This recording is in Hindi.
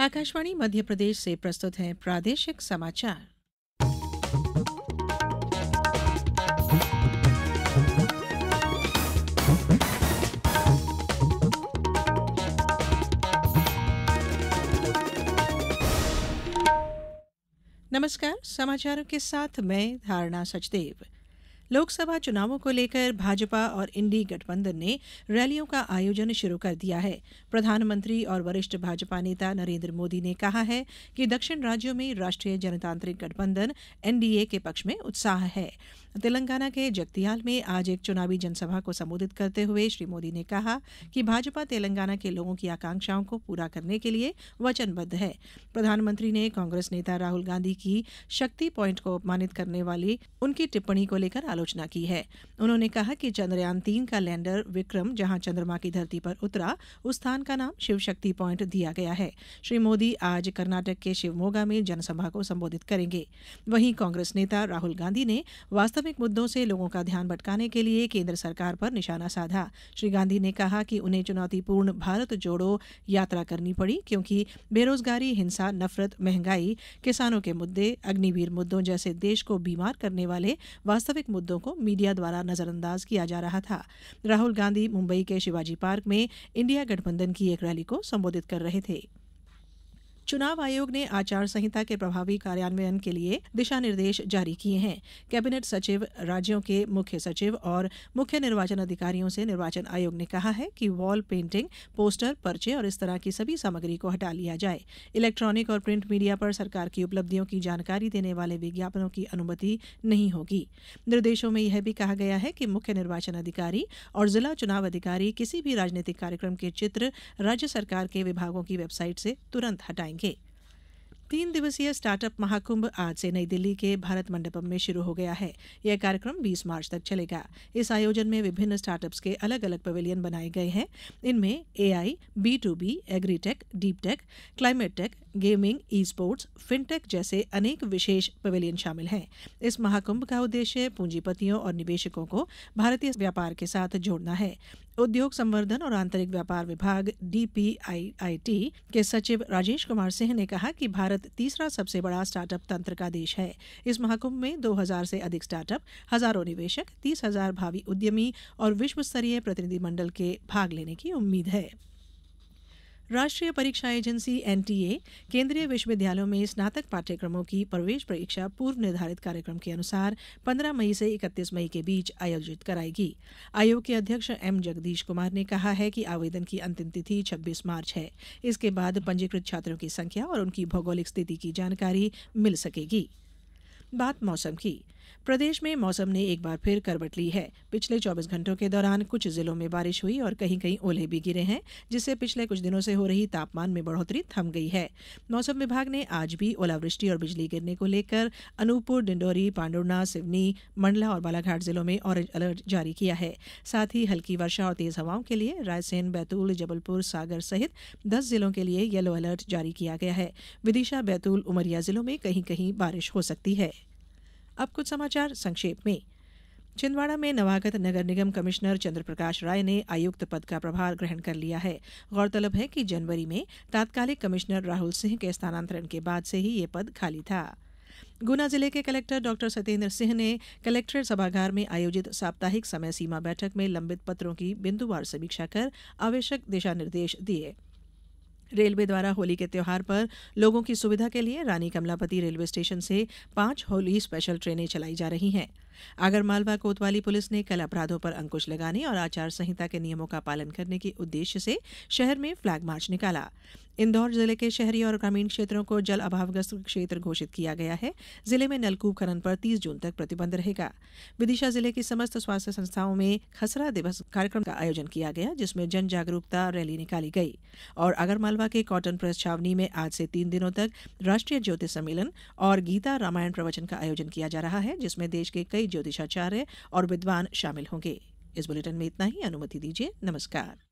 आकाशवाणी मध्य प्रदेश से प्रस्तुत है प्रादेशिक समाचार नमस्कार समाचारों के साथ मैं धारणा सचदेव लोकसभा चुनावों को लेकर भाजपा और इंडी गठबंधन ने रैलियों का आयोजन शुरू कर दिया है प्रधानमंत्री और वरिष्ठ भाजपा नेता नरेंद्र मोदी ने कहा है कि दक्षिण राज्यों में राष्ट्रीय जनतांत्रिक गठबंधन एनडीए के पक्ष में उत्साह है तेलंगाना के जगतियाल में आज एक चुनावी जनसभा को संबोधित करते हुए श्री मोदी ने कहा कि भाजपा तेलंगाना के लोगों की आकांक्षाओं को पूरा करने के लिए वचनबद्ध है प्रधानमंत्री ने कांग्रेस नेता राहुल गांधी की शक्ति पॉइंट को अपमानित करने वाली उनकी टिप्पणी को लेकर आलोचना की है उन्होंने कहा कि चंद्रयान तीन का लैंडर विक्रम जहां चंद्रमा की धरती पर उतरा उस स्थान का नाम शिव शक्ति पॉइंट दिया गया है श्री मोदी आज कर्नाटक के शिवमोगा में जनसभा को संबोधित करेंगे वहीं कांग्रेस नेता राहुल गांधी ने वास्तविक धार्मिक मुद्दों से लोगों का ध्यान भटकाने के लिए केंद्र सरकार पर निशाना साधा श्री गांधी ने कहा कि उन्हें चुनौतीपूर्ण भारत जोड़ो यात्रा करनी पड़ी क्योंकि बेरोजगारी हिंसा नफरत महंगाई किसानों के मुद्दे अग्निवीर मुद्दों जैसे देश को बीमार करने वाले वास्तविक मुद्दों को मीडिया द्वारा नजरअंदाज किया जा रहा था राहुल गांधी मुंबई के शिवाजी पार्क में इंडिया गठबंधन की एक रैली को संबोधित कर रहे थे चुनाव आयोग ने आचार संहिता के प्रभावी कार्यान्वयन के लिए दिशा निर्देश जारी किए हैं कैबिनेट सचिव राज्यों के मुख्य सचिव और मुख्य निर्वाचन अधिकारियों से निर्वाचन आयोग ने कहा है कि वॉल पेंटिंग पोस्टर पर्चे और इस तरह की सभी सामग्री को हटा लिया जाए इलेक्ट्रॉनिक और प्रिंट मीडिया पर सरकार की उपलब्धियों की जानकारी देने वाले विज्ञापनों की अनुमति नहीं होगी निर्देशों में यह भी कहा गया है कि मुख्य निर्वाचन अधिकारी और जिला चुनाव अधिकारी किसी भी राजनीतिक कार्यक्रम के चित्र राज्य सरकार के विभागों की वेबसाइट से तुरंत हटाएंगे करेंगे तीन दिवसीय स्टार्टअप महाकुंभ आज से नई दिल्ली के भारत मंडपम में शुरू हो गया है यह कार्यक्रम 20 मार्च तक चलेगा इस आयोजन में विभिन्न स्टार्टअप्स के अलग अलग पवेलियन बनाए गए हैं इनमें AI B to B agritech deep tech climate tech gaming esports fintech जैसे अनेक विशेष पवेलियन शामिल हैं इस महाकुंभ का उद्देश्य पूंजीपतियों और निवेशकों को भारतीय व्यापार के साथ जोड़ना है उद्योग संवर्धन और आंतरिक व्यापार विभाग डीपीआईआईटी के सचिव राजेश कुमार सिंह ने कहा कि भारत तीसरा सबसे बड़ा स्टार्टअप तंत्र का देश है इस महाकुंभ में 2000 से अधिक स्टार्टअप हजारों निवेशक तीस हजार भावी उद्यमी और विश्व स्तरीय प्रतिनिधिमंडल के भाग लेने की उम्मीद है राष्ट्रीय परीक्षा एजेंसी एनटीए केंद्रीय विश्वविद्यालयों में स्नातक पाठ्यक्रमों की प्रवेश परीक्षा पूर्व निर्धारित कार्यक्रम के अनुसार 15 मई से 31 मई के बीच आयोजित कराएगी आयोग के अध्यक्ष एम जगदीश कुमार ने कहा है कि आवेदन की अंतिम तिथि 26 मार्च है इसके बाद पंजीकृत छात्रों की संख्या और उनकी भौगोलिक स्थिति की जानकारी मिल सकेगी बात मौसम की प्रदेश में मौसम ने एक बार फिर करवट ली है पिछले 24 घंटों के दौरान कुछ जिलों में बारिश हुई और कहीं कहीं ओले भी गिरे हैं जिससे पिछले कुछ दिनों से हो रही तापमान में बढ़ोतरी थम गई है मौसम विभाग ने आज भी ओलावृष्टि और बिजली गिरने को लेकर अनूपपुर डिंडोरी पांडुर्ना सिवनी मंडला और बालाघाट जिलों में ऑरेंज अलर्ट जारी किया है साथ ही हल्की वर्षा और तेज हवाओं के लिए रायसेन बैतूल जबलपुर सागर सहित दस जिलों के लिए येलो अलर्ट जारी किया गया है विदिशा बैतूल उमरिया जिलों में कहीं कहीं बारिश हो सकती है अब कुछ समाचार संक्षेप में छिंदवाड़ा में नवागत नगर निगम कमिश्नर चंद्रप्रकाश राय ने आयुक्त पद का प्रभार ग्रहण कर लिया है गौरतलब है कि जनवरी में तात्कालिक कमिश्नर राहुल सिंह के स्थानांतरण के बाद से ही ये पद खाली था गुना जिले के कलेक्टर डॉ सत्येंद्र सिंह ने कलेक्ट्रेट सभागार में आयोजित साप्ताहिक समय सीमा बैठक में लंबित पत्रों की बिंदुवार समीक्षा कर आवश्यक दिशा निर्देश दिये रेलवे द्वारा होली के त्यौहार पर लोगों की सुविधा के लिए रानी कमलापति रेलवे स्टेशन से पांच होली स्पेशल ट्रेनें चलाई जा रही हैं आगरमालवा कोतवाली पुलिस ने कल अपराधों पर अंकुश लगाने और आचार संहिता के नियमों का पालन करने के उद्देश्य से शहर में फ्लैग मार्च निकाला इंदौर जिले के शहरी और ग्रामीण क्षेत्रों को जल अभावग्रस्त क्षेत्र घोषित किया गया है जिले में नलकूप खनन पर 30 जून तक प्रतिबंध रहेगा विदिशा जिले की समस्त स्वास्थ्य संस्थाओं में खसरा दिवस कार्यक्रम का आयोजन किया गया जिसमें जन जागरूकता रैली निकाली गई और आगरमालवा के कॉटन प्रेस छावनी में आज से तीन दिनों तक राष्ट्रीय ज्योति सम्मेलन और गीता रामायण प्रवचन का आयोजन किया जा रहा है जिसमें देश के कई ज्योतिषाचार्य और विद्वान शामिल होंगे इस बुलेटिन में इतना ही अनुमति दीजिए नमस्कार